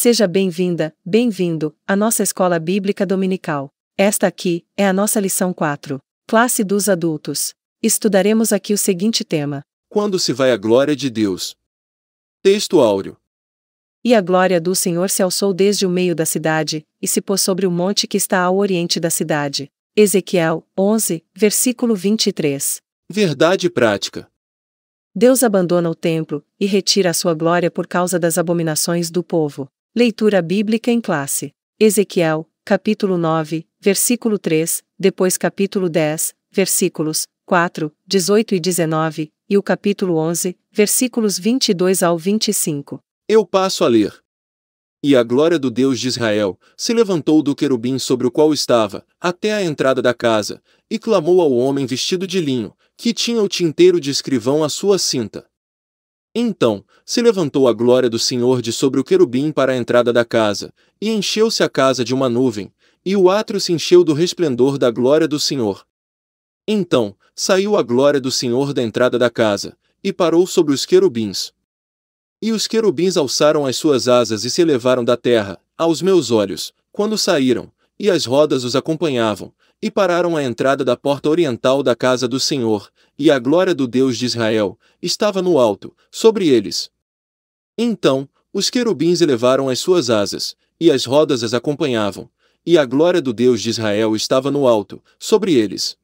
Seja bem-vinda, bem-vindo, à nossa escola bíblica dominical. Esta aqui é a nossa lição 4, classe dos adultos. Estudaremos aqui o seguinte tema: Quando se vai a glória de Deus? Texto áureo. E a glória do Senhor se alçou desde o meio da cidade, e se pôs sobre o monte que está ao oriente da cidade. Ezequiel 11, versículo 23. Verdade prática. Deus abandona o templo e retira a sua glória por causa das abominações do povo. Leitura bíblica em classe. Ezequiel, capítulo 9, versículo 3, depois capítulo 10, versículos 4, 18 e 19, e o capítulo 11, versículos 22 ao 25. Eu passo a ler. E a glória do Deus de Israel se levantou do querubim sobre o qual estava, até a entrada da casa, e clamou ao homem vestido de linho, que tinha o tinteiro de escrivão à sua cinta: então, se levantou a glória do Senhor de sobre o querubim para a entrada da casa, e encheu-se a casa de uma nuvem, e o átrio se encheu do resplendor da glória do Senhor. Então, saiu a glória do Senhor da entrada da casa, e parou sobre os querubins. E os querubins alçaram as suas asas e se elevaram da terra, aos meus olhos, quando saíram, e as rodas os acompanhavam, e pararam à entrada da porta oriental da casa do Senhor, e a glória do Deus de Israel estava no alto, sobre eles. Então, os querubins elevaram as suas asas, e as rodas as acompanhavam, e a glória do Deus de Israel estava no alto, sobre eles.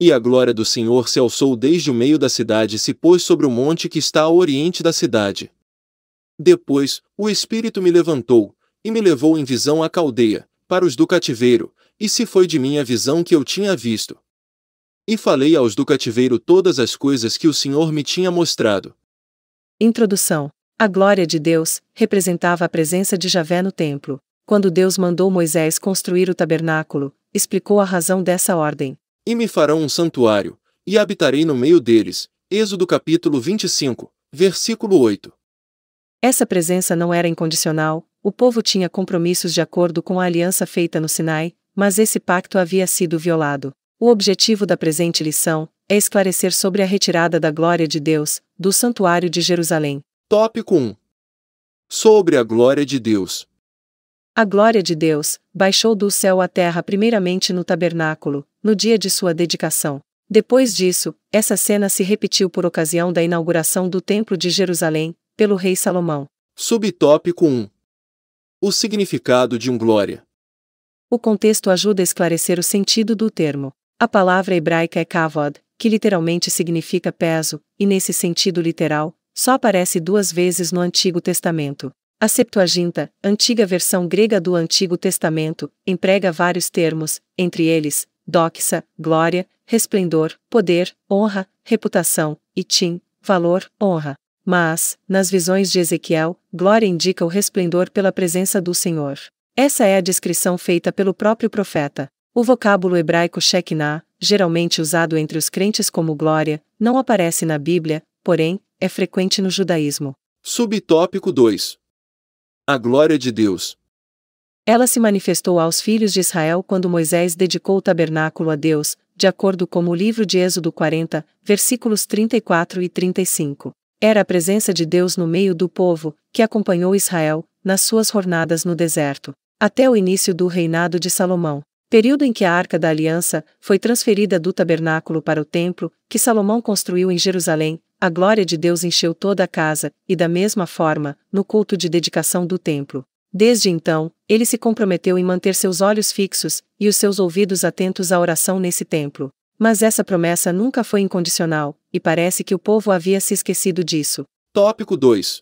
E a glória do Senhor se alçou desde o meio da cidade e se pôs sobre o monte que está ao oriente da cidade. Depois, o Espírito me levantou, e me levou em visão à caldeia, para os do cativeiro, e se foi de minha visão que eu tinha visto. E falei aos do cativeiro todas as coisas que o Senhor me tinha mostrado. Introdução. A glória de Deus representava a presença de Javé no templo. Quando Deus mandou Moisés construir o tabernáculo, explicou a razão dessa ordem. E me farão um santuário, e habitarei no meio deles. Êxodo capítulo 25, versículo 8. Essa presença não era incondicional, o povo tinha compromissos de acordo com a aliança feita no Sinai, mas esse pacto havia sido violado. O objetivo da presente lição é esclarecer sobre a retirada da glória de Deus do Santuário de Jerusalém. Tópico 1 Sobre a glória de Deus. A glória de Deus baixou do céu à terra, primeiramente no tabernáculo, no dia de sua dedicação. Depois disso, essa cena se repetiu por ocasião da inauguração do Templo de Jerusalém, pelo rei Salomão. Subtópico 1 o significado de um glória. O contexto ajuda a esclarecer o sentido do termo. A palavra hebraica é kavod, que literalmente significa peso, e nesse sentido literal, só aparece duas vezes no Antigo Testamento. A Septuaginta, antiga versão grega do Antigo Testamento, emprega vários termos, entre eles, doxa, glória, resplendor, poder, honra, reputação, e tim, valor, honra. Mas, nas visões de Ezequiel, glória indica o resplendor pela presença do Senhor. Essa é a descrição feita pelo próprio profeta. O vocábulo hebraico Shekinah, geralmente usado entre os crentes como glória, não aparece na Bíblia, porém, é frequente no judaísmo. Subtópico 2 A glória de Deus. Ela se manifestou aos filhos de Israel quando Moisés dedicou o tabernáculo a Deus, de acordo com o livro de Êxodo 40, versículos 34 e 35. Era a presença de Deus no meio do povo, que acompanhou Israel, nas suas jornadas no deserto, até o início do reinado de Salomão, período em que a Arca da Aliança foi transferida do tabernáculo para o templo, que Salomão construiu em Jerusalém, a glória de Deus encheu toda a casa, e da mesma forma, no culto de dedicação do templo. Desde então, ele se comprometeu em manter seus olhos fixos e os seus ouvidos atentos à oração nesse templo. Mas essa promessa nunca foi incondicional, e parece que o povo havia se esquecido disso. Tópico 2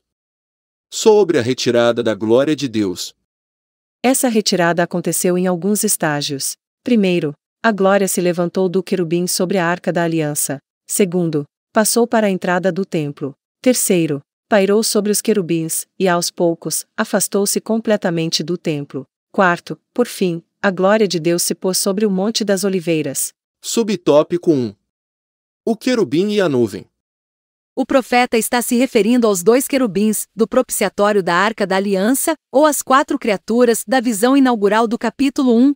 Sobre a retirada da glória de Deus. Essa retirada aconteceu em alguns estágios. Primeiro, a glória se levantou do querubim sobre a arca da aliança. Segundo, passou para a entrada do templo. Terceiro, pairou sobre os querubins, e aos poucos, afastou-se completamente do templo. Quarto, por fim, a glória de Deus se pôs sobre o Monte das Oliveiras. Subtópico 1 O querubim e a nuvem. O profeta está se referindo aos dois querubins, do propiciatório da Arca da Aliança, ou às quatro criaturas, da visão inaugural do capítulo 1.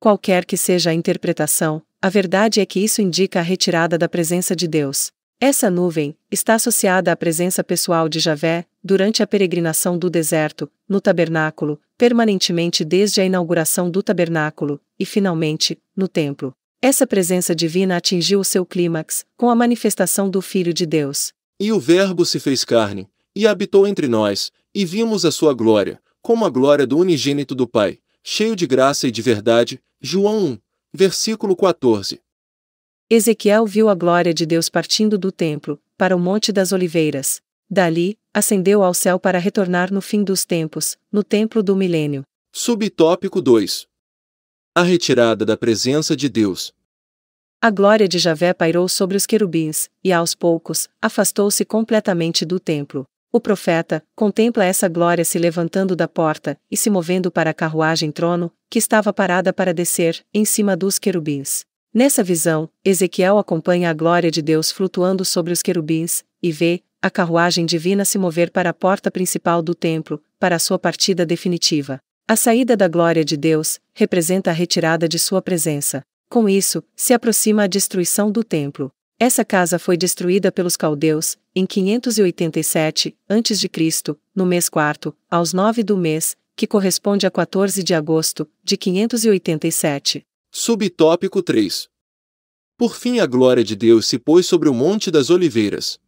Qualquer que seja a interpretação, a verdade é que isso indica a retirada da presença de Deus. Essa nuvem está associada à presença pessoal de Javé durante a peregrinação do deserto, no tabernáculo, permanentemente desde a inauguração do tabernáculo, e finalmente, no templo. Essa presença divina atingiu o seu clímax com a manifestação do Filho de Deus. E o Verbo se fez carne, e habitou entre nós, e vimos a sua glória, como a glória do unigênito do Pai, cheio de graça e de verdade. João 1, versículo 14. Ezequiel viu a glória de Deus partindo do templo, para o Monte das Oliveiras. Dali, ascendeu ao céu para retornar no fim dos tempos, no templo do milênio. Subtópico 2 A retirada da presença de Deus. A glória de Javé pairou sobre os querubins, e aos poucos, afastou-se completamente do templo. O profeta contempla essa glória se levantando da porta e se movendo para a carruagem trono, que estava parada para descer, em cima dos querubins. Nessa visão, Ezequiel acompanha a glória de Deus flutuando sobre os querubins, e vê a carruagem divina se mover para a porta principal do templo, para a sua partida definitiva. A saída da glória de Deus representa a retirada de sua presença. Com isso, se aproxima a destruição do templo. Essa casa foi destruída pelos caldeus, em 587 a.C., no mês quarto, aos nove do mês, que corresponde a 14 de agosto de 587. Subtópico 3 Por fim, a glória de Deus se pôs sobre o Monte das Oliveiras.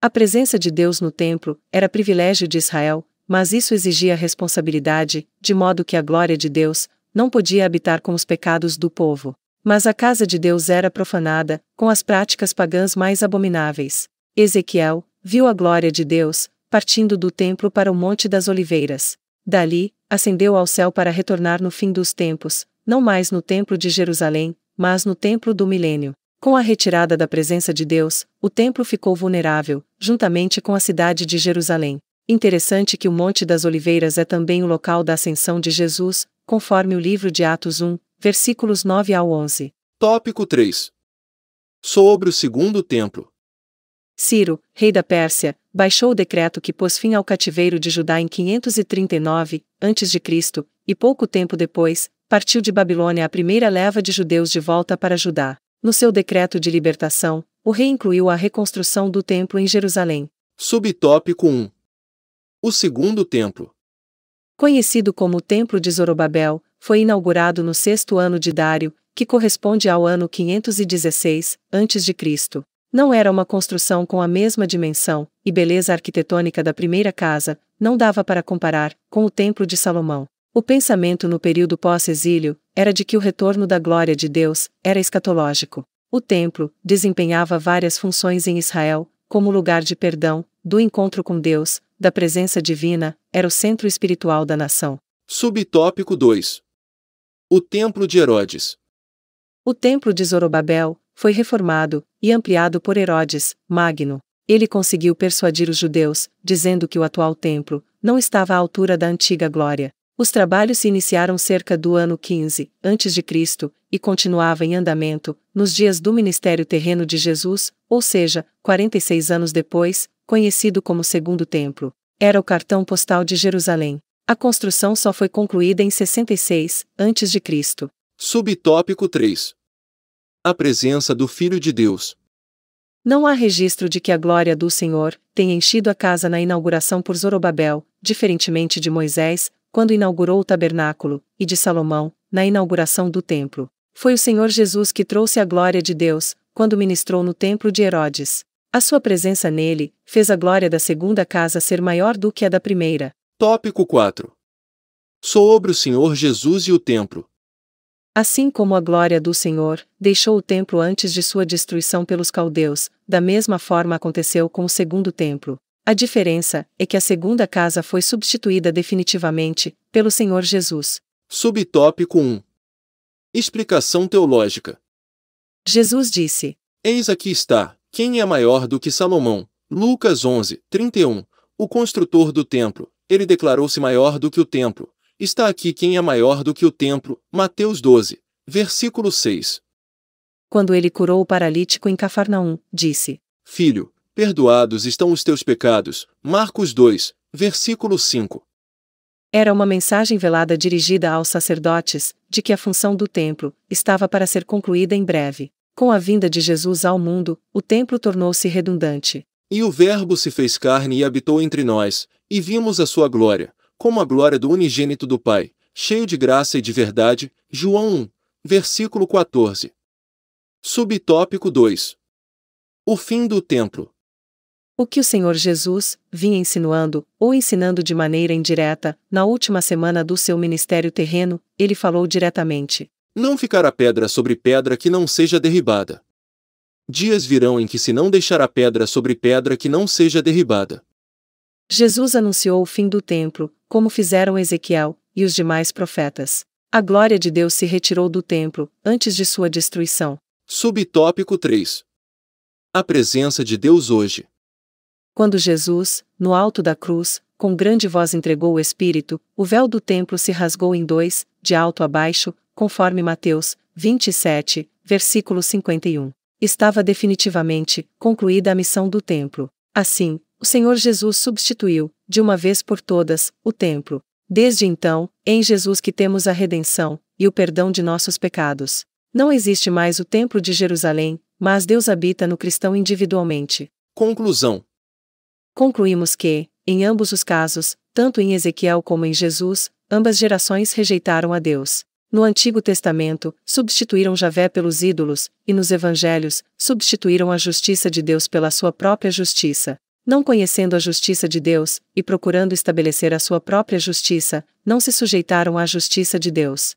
A presença de Deus no templo era privilégio de Israel, mas isso exigia responsabilidade, de modo que a glória de Deus não podia habitar com os pecados do povo. Mas a casa de Deus era profanada, com as práticas pagãs mais abomináveis. Ezequiel viu a glória de Deus, partindo do templo para o Monte das Oliveiras. Dali, ascendeu ao céu para retornar no fim dos tempos, não mais no templo de Jerusalém, mas no templo do milênio. Com a retirada da presença de Deus, o templo ficou vulnerável, juntamente com a cidade de Jerusalém. Interessante que o Monte das Oliveiras é também o local da ascensão de Jesus, conforme o livro de Atos 1, versículos 9 ao 11. Tópico 3. Sobre o segundo templo. Ciro, rei da Pérsia, baixou o decreto que pôs fim ao cativeiro de Judá em 539 a.C., e pouco tempo depois, partiu de Babilônia a primeira leva de judeus de volta para Judá. No seu decreto de libertação, o rei incluiu a reconstrução do templo em Jerusalém. Subtópico 1. O segundo templo conhecido como o Templo de Zorobabel, foi inaugurado no sexto ano de Dário, que corresponde ao ano 516 a.C. Não era uma construção com a mesma dimensão e beleza arquitetônica da primeira casa, não dava para comparar com o Templo de Salomão. O pensamento no período pós-exílio era de que o retorno da glória de Deus era escatológico. O templo desempenhava várias funções em Israel, como lugar de perdão, do encontro com Deus, da presença divina, era o centro espiritual da nação. Subtópico 2 O Templo de Herodes O Templo de Zorobabel foi reformado e ampliado por Herodes, Magno. Ele conseguiu persuadir os judeus, dizendo que o atual templo não estava à altura da antiga glória. Os trabalhos se iniciaram cerca do ano 15 a.C. e continuava em andamento nos dias do ministério terreno de Jesus, ou seja, 46 anos depois, conhecido como Segundo Templo, era o cartão postal de Jerusalém. A construção só foi concluída em 66 a.C. Subtópico 3. A presença do Filho de Deus. Não há registro de que a glória do Senhor tenha enchido a casa na inauguração por Zorobabel, diferentemente de Moisés, quando inaugurou o tabernáculo, e de Salomão, na inauguração do templo. Foi o Senhor Jesus que trouxe a glória de Deus, quando ministrou no templo de Herodes. A sua presença nele fez a glória da segunda casa ser maior do que a da primeira. Tópico 4 Sobre o Senhor Jesus e o Templo. Assim como a glória do Senhor deixou o templo antes de sua destruição pelos caldeus, da mesma forma aconteceu com o segundo templo. A diferença é que a segunda casa foi substituída definitivamente pelo Senhor Jesus. Subtópico 1 Explicação teológica. Jesus disse: Eis aqui está, quem é maior do que Salomão? Lucas 11, 31. O construtor do templo, ele declarou-se maior do que o templo. Está aqui quem é maior do que o templo, Mateus 12, versículo 6. Quando ele curou o paralítico em Cafarnaum, disse: Filho, perdoados estão os teus pecados. Marcos 2, versículo 5. Era uma mensagem velada dirigida aos sacerdotes, de que a função do templo estava para ser concluída em breve. Com a vinda de Jesus ao mundo, o templo tornou-se redundante. E o Verbo se fez carne e habitou entre nós, e vimos a sua glória, como a glória do unigênito do Pai, cheio de graça e de verdade. João 1, versículo 14. Subtópico 2 O fim do templo. O que o Senhor Jesus vinha insinuando, ou ensinando de maneira indireta, na última semana do seu ministério terreno, ele falou diretamente. Não ficará pedra sobre pedra que não seja derribada. Dias virão em que se não deixará pedra sobre pedra que não seja derribada. Jesus anunciou o fim do templo, como fizeram Ezequiel e os demais profetas. A glória de Deus se retirou do templo, antes de sua destruição. Subtópico 3 A presença de Deus hoje. Quando Jesus, no alto da cruz, com grande voz entregou o Espírito, o véu do templo se rasgou em dois, de alto a baixo, conforme Mateus 27, versículo 51. Estava definitivamente concluída a missão do templo. Assim, o Senhor Jesus substituiu, de uma vez por todas, o templo. Desde então, é em Jesus que temos a redenção e o perdão de nossos pecados. Não existe mais o templo de Jerusalém, mas Deus habita no cristão individualmente. Conclusão: Concluímos que, em ambos os casos, tanto em Ezequiel como em Jesus, ambas gerações rejeitaram a Deus. No Antigo Testamento, substituíram Javé pelos ídolos, e nos Evangelhos, substituíram a justiça de Deus pela sua própria justiça. Não conhecendo a justiça de Deus, e procurando estabelecer a sua própria justiça, não se sujeitaram à justiça de Deus.